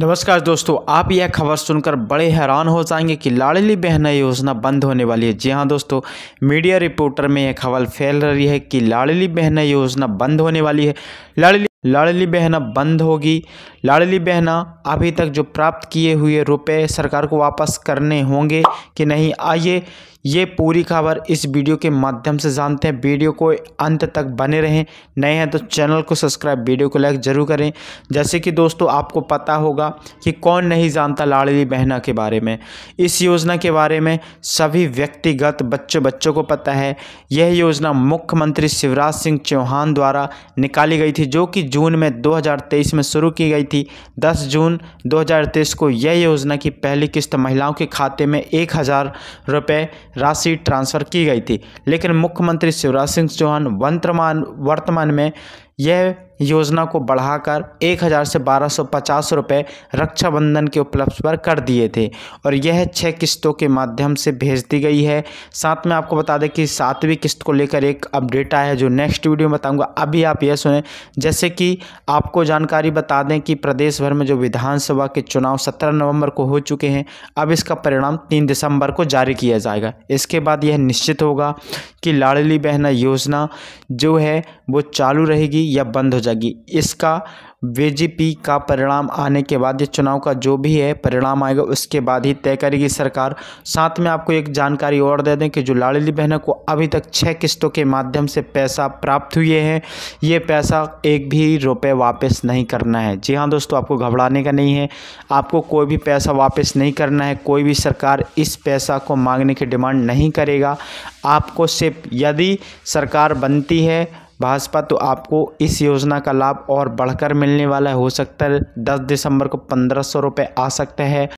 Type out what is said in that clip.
नमस्कार दोस्तों आप यह खबर सुनकर बड़े हैरान हो जाएंगे कि लाडली बहना योजना बंद होने वाली है जी हाँ दोस्तों मीडिया रिपोर्टर में यह खबर फैल रही है कि लाडली बहना योजना बंद होने वाली है लाडली लाडली बहना बंद होगी लाडली बहना अभी तक जो प्राप्त किए हुए रुपए सरकार को वापस करने होंगे कि नहीं आइए ये पूरी खबर इस वीडियो के माध्यम से जानते हैं वीडियो को अंत तक बने रहें नए हैं तो चैनल को सब्सक्राइब वीडियो को लाइक ज़रूर करें जैसे कि दोस्तों आपको पता होगा कि कौन नहीं जानता लाडली बहना के बारे में इस योजना के बारे में सभी व्यक्तिगत बच्चों बच्चों को पता है यह योजना मुख्यमंत्री शिवराज सिंह चौहान द्वारा निकाली गई थी जो कि जून में दो में शुरू की गई थी दस जून दो को यह योजना की पहली किस्त महिलाओं के खाते में एक हज़ार रुपये राशि ट्रांसफ़र की गई थी लेकिन मुख्यमंत्री शिवराज सिंह चौहान वर्तमान वर्तमान में यह योजना को बढ़ाकर एक हज़ार से बारह सौ पचास रुपये रक्षाबंधन के उपलब्ध पर कर दिए थे और यह छः किस्तों के माध्यम से भेज दी गई है साथ में आपको बता दें कि सातवीं किस्त को लेकर एक अपडेट आया है जो नेक्स्ट वीडियो में बताऊंगा अभी आप यह सुने जैसे कि आपको जानकारी बता दें कि प्रदेश भर में जो विधानसभा के चुनाव सत्रह नवम्बर को हो चुके हैं अब इसका परिणाम तीन दिसंबर को जारी किया जाएगा इसके बाद यह निश्चित होगा कि लाडली बहना योजना जो है वो चालू रहेगी या बंद हो जाएगी इसका वीजीपी का परिणाम आने के बाद ये चुनाव का जो भी है परिणाम आएगा उसके बाद ही तय करेगी सरकार साथ में आपको एक जानकारी और दे दें कि जो लाड़ली बहनों को अभी तक छः किस्तों के माध्यम से पैसा प्राप्त हुए हैं ये पैसा एक भी रुपये वापस नहीं करना है जी हाँ दोस्तों आपको घबराने का नहीं है आपको कोई भी पैसा वापस नहीं करना है कोई भी सरकार इस पैसा को मांगने की डिमांड नहीं करेगा आपको सिर्फ यदि सरकार बनती है भाजपा तो आपको इस योजना का लाभ और बढ़कर मिलने वाला है हो सकता है दस दिसंबर को पंद्रह सौ रुपये आ सकते हैं